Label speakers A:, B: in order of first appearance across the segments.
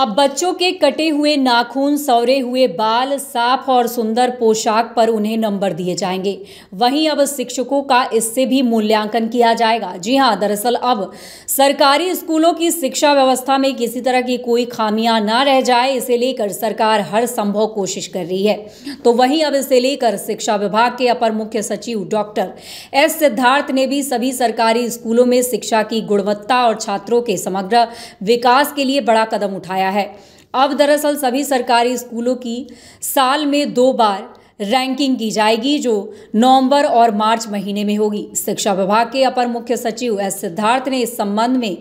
A: अब बच्चों के कटे हुए नाखून सौरे हुए बाल साफ और सुंदर पोशाक पर उन्हें नंबर दिए जाएंगे वहीं अब शिक्षकों का इससे भी मूल्यांकन किया जाएगा जी हां दरअसल अब सरकारी स्कूलों की शिक्षा व्यवस्था में किसी तरह की कोई खामियां ना रह जाए इसे लेकर सरकार हर संभव कोशिश कर रही है तो वहीं अब इसे लेकर शिक्षा विभाग के अपर मुख्य सचिव डॉक्टर एस सिद्धार्थ ने भी सभी सरकारी स्कूलों में शिक्षा की गुणवत्ता और छात्रों के समग्र विकास के लिए बड़ा कदम उठाया है अब दरअसल सभी सरकारी स्कूलों की साल में दो बार रैंकिंग की जाएगी जो नवंबर और मार्च महीने में होगी शिक्षा विभाग के अपर मुख्य सचिव एस सिद्धार्थ ने इस संबंध में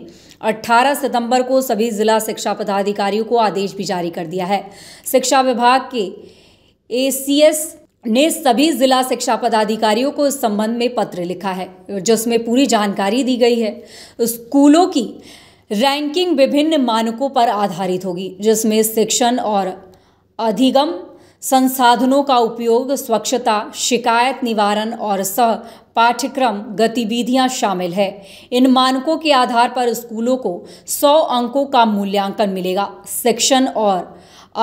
A: 18 सितंबर को सभी जिला शिक्षा पदाधिकारियों को आदेश भी जारी कर दिया है शिक्षा विभाग के ए ने सभी जिला शिक्षा पदाधिकारियों को इस संबंध में पत्र लिखा है जिसमें पूरी जानकारी दी गई है स्कूलों की रैंकिंग विभिन्न मानकों पर आधारित होगी जिसमें शिक्षण और अधिगम संसाधनों का उपयोग स्वच्छता शिकायत निवारण और सह पाठ्यक्रम गतिविधियां शामिल है इन मानकों के आधार पर स्कूलों को 100 अंकों का मूल्यांकन मिलेगा शिक्षण और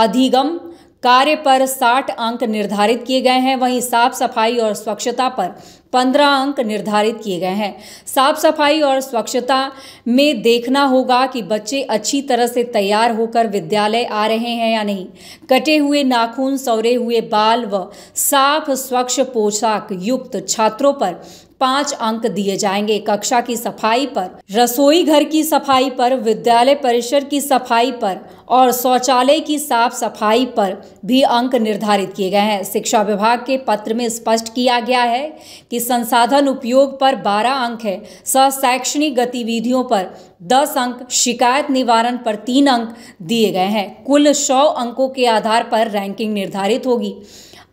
A: अधिगम कार्य पर 60 अंक निर्धारित किए गए हैं वहीं साफ सफाई और स्वच्छता पर 15 अंक निर्धारित किए गए हैं साफ सफाई और स्वच्छता में देखना होगा कि बच्चे अच्छी तरह से तैयार होकर विद्यालय आ रहे हैं या नहीं कटे हुए नाखून सौरे हुए बाल व साफ स्वच्छ पोशाक युक्त छात्रों पर पाँच अंक दिए जाएंगे कक्षा की सफाई पर रसोई घर की सफाई पर विद्यालय परिसर की सफाई पर और शौचालय की साफ सफाई पर भी अंक निर्धारित किए गए हैं शिक्षा विभाग के पत्र में स्पष्ट किया गया है कि संसाधन उपयोग पर 12 अंक है शैक्षणिक गतिविधियों पर 10 अंक शिकायत निवारण पर 3 अंक दिए गए हैं कुल 100 अंकों के आधार पर रैंकिंग निर्धारित होगी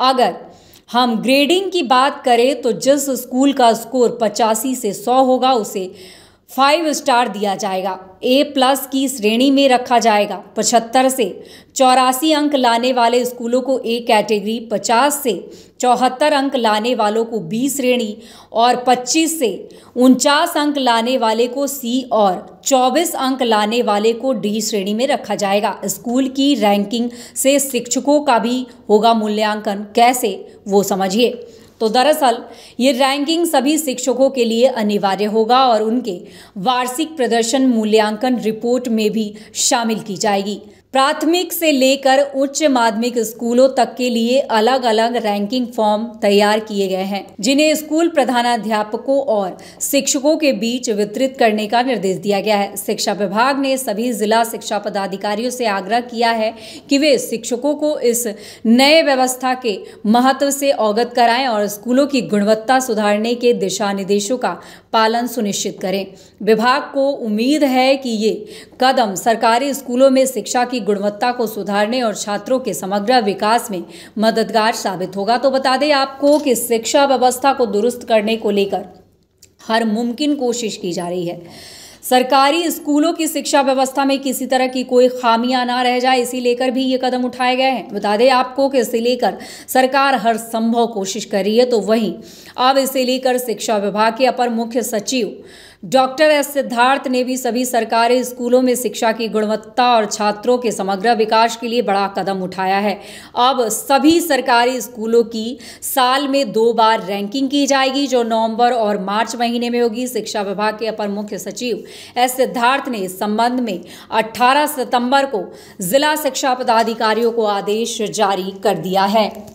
A: अगर हम ग्रेडिंग की बात करें तो जिस स्कूल का स्कोर पचासी से सौ होगा उसे फाइव स्टार दिया जाएगा ए प्लस की श्रेणी में रखा जाएगा पचहत्तर से चौरासी अंक लाने वाले स्कूलों को ए कैटेगरी पचास से चौहत्तर अंक लाने वालों को बी श्रेणी और पच्चीस से उनचास अंक लाने वाले को सी और चौबीस अंक लाने वाले को डी श्रेणी में रखा जाएगा स्कूल की रैंकिंग से शिक्षकों का भी होगा मूल्यांकन कैसे वो समझिए तो दरअसल ये रैंकिंग सभी शिक्षकों के लिए अनिवार्य होगा और उनके वार्षिक प्रदर्शन मूल्यांकन रिपोर्ट में भी शामिल की जाएगी प्राथमिक से लेकर उच्च माध्यमिक स्कूलों तक के लिए अलग अलग रैंकिंग फॉर्म तैयार किए गए हैं जिन्हें स्कूल प्रधानाध्यापकों और शिक्षकों के बीच वितरित करने का निर्देश दिया गया है शिक्षा विभाग ने सभी जिला शिक्षा पदाधिकारियों से आग्रह किया है कि वे शिक्षकों को इस नए व्यवस्था के महत्व से अवगत कराएं और स्कूलों की गुणवत्ता सुधारने के दिशा निर्देशों का पालन सुनिश्चित करें विभाग को उम्मीद है कि ये कदम सरकारी स्कूलों में शिक्षा की गुणवत्ता को सुधारने और छात्रों के समग्र विकास में मददगार साबित होगा तो बता दें आपको कि शिक्षा व्यवस्था को दुरुस्त करने को लेकर हर मुमकिन कोशिश की जा रही है सरकारी स्कूलों की शिक्षा व्यवस्था में किसी तरह की कोई खामियां ना रह जाए इसी लेकर भी ये कदम उठाए गए हैं बता दें आपको कि इसे लेकर सरकार हर संभव कोशिश कर रही है तो वहीं अब इसे लेकर शिक्षा विभाग के अपर मुख्य सचिव डॉक्टर एस सिद्धार्थ ने भी सभी सरकारी स्कूलों में शिक्षा की गुणवत्ता और छात्रों के समग्र विकास के लिए बड़ा कदम उठाया है अब सभी सरकारी स्कूलों की साल में दो बार रैंकिंग की जाएगी जो नवंबर और मार्च महीने में होगी शिक्षा विभाग के अपर मुख्य सचिव एस सिद्धार्थ ने इस संबंध में 18 सितंबर को जिला शिक्षा पदाधिकारियों को आदेश जारी कर दिया है